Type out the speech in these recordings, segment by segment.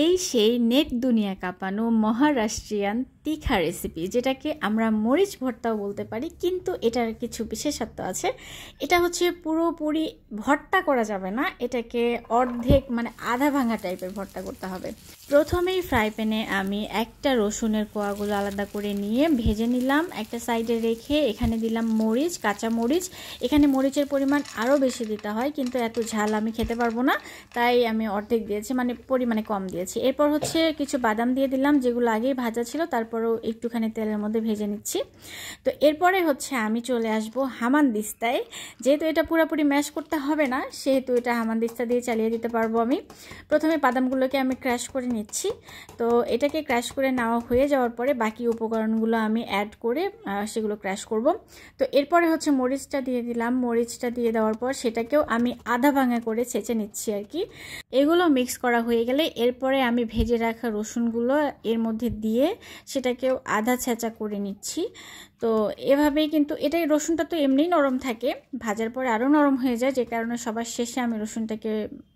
এই সেই নেট দুনিয়া কাঁপানো মহারাষ্ট্রিয়ান পিখা রেসিপি যেটাকে আমরা মরিচ ভর্তাও বলতে পারি কিন্তু এটার কিছু বিশেষত্ব আছে এটা হচ্ছে পুরোপুরি ভর্তা করা যাবে না এটাকে অর্ধেক মানে আধা ভাঙা টাইপের ভর্তা করতে হবে প্রথমেই ফ্রাই প্যানে আমি একটা রসুনের কোয়াগুলো আলাদা করে নিয়ে ভেজে নিলাম একটা সাইডে রেখে এখানে দিলাম মরিচ কাঁচা মরিচ এখানে মরিচের পরিমাণ আরও বেশি দিতে হয় কিন্তু এত ঝাল আমি খেতে পারবো না তাই আমি অর্ধেক দিয়েছি মানে পরিমাণে কম দিয়েছি এরপর হচ্ছে কিছু বাদাম দিয়ে দিলাম যেগুলো আগেই ভাজা ছিল তারপর তারপরেও একটুখানি তেলের মধ্যে ভেজে নিচ্ছি তো এরপরে হচ্ছে আমি চলে আসব হামান দিস্তায় যেহেতু এটা পুরোপুরি ম্যাশ করতে হবে না সেহেতু এটা হামান দিস্তা দিয়ে চালিয়ে দিতে পারবো আমি প্রথমে বাদামগুলোকে আমি ক্র্যাশ করে নিচ্ছি তো এটাকে ক্র্যাশ করে নেওয়া হয়ে যাওয়ার পরে বাকি উপকরণগুলো আমি অ্যাড করে সেগুলো ক্র্যাশ করব তো এরপরে হচ্ছে মরিচটা দিয়ে দিলাম মরিচটা দিয়ে দেওয়ার পর সেটাকেও আমি আধা ভাঙা করে ছেঁচে নিচ্ছি আর কি এগুলো মিক্স করা হয়ে গেলে এরপরে আমি ভেজে রাখা রসুনগুলো এর মধ্যে দিয়ে সেটাকেও আধা ছেঁচা করে নিচ্ছি তো এভাবেই কিন্তু এটাই রসুনটা তো এমনিই নরম থাকে ভাজার পরে আরও নরম হয়ে যায় যে কারণে সবার শেষে আমি রসুনটাকে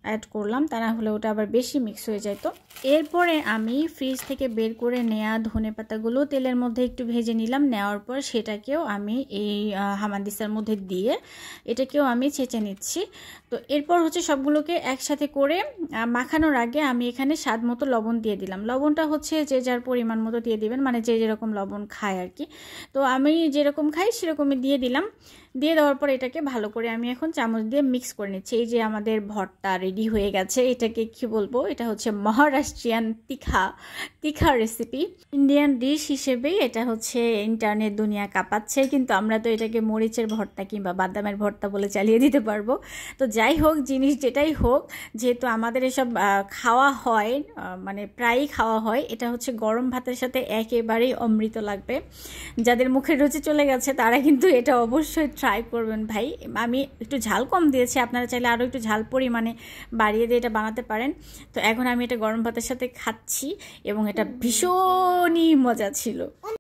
অ্যাড করলাম তা না হলে ওটা আবার বেশি মিক্স হয়ে যায় তো এরপরে আমি ফ্রিজ থেকে বের করে নেওয়া ধনে পাতাগুলো তেলের মধ্যে একটু ভেজে নিলাম নেওয়ার পর সেটাকেও আমি এই হামান্দিসার মধ্যে দিয়ে এটাকেও আমি ছেঁচে নিচ্ছি তো এরপর হচ্ছে সবগুলোকে একসাথে করে মাখানোর আগে আমি এখানে স্বাদ মতো লবণ দিয়ে দিলাম লবণটা হচ্ছে যে যার পরিমাণ মতো দিয়ে দিবেন দিবেন মানে যে যেরকম লবণ খায় আর কি তো আমি যেরকম খাই সেরকমই দিয়ে দিলাম দিয়ে দেওয়ার পর এটাকে ভালো করে আমি এখন চামচ দিয়ে মিক্স করে নিচ্ছি এই যে আমাদের ভর্তা রেডি হয়ে গেছে এটাকে কি বলবো এটা হচ্ছে মহারাষ্ট্রিয়ান তিখা তিখা রেসিপি ইন্ডিয়ান ডিশ হিসেবেই এটা হচ্ছে ইন্টারনেট দুনিয়া কাঁপাচ্ছে কিন্তু আমরা তো এটাকে মরিচের ভর্তা কিংবা বাদামের ভর্তা বলে চালিয়ে দিতে পারবো তো যাই হোক জিনিস যেটাই হোক যেহেতু আমাদের এসব খাওয়া হয় মানে প্রায়ই খাওয়া হয় এটা হচ্ছে গরম ভাতের সাথে একেবারেই অমৃত লাগবে যাদের মুখে রুচি চলে গেছে তারা কিন্তু এটা অবশ্যই ট্রাই করবেন ভাই আমি একটু ঝাল কম দিয়েছি আপনারা চাইলে আরও একটু ঝাল পরিমাণে বাড়িয়ে দিয়ে এটা বানাতে পারেন তো এখন আমি এটা গরম ভাতের সাথে খাচ্ছি এবং এটা ভীষণই মজা ছিল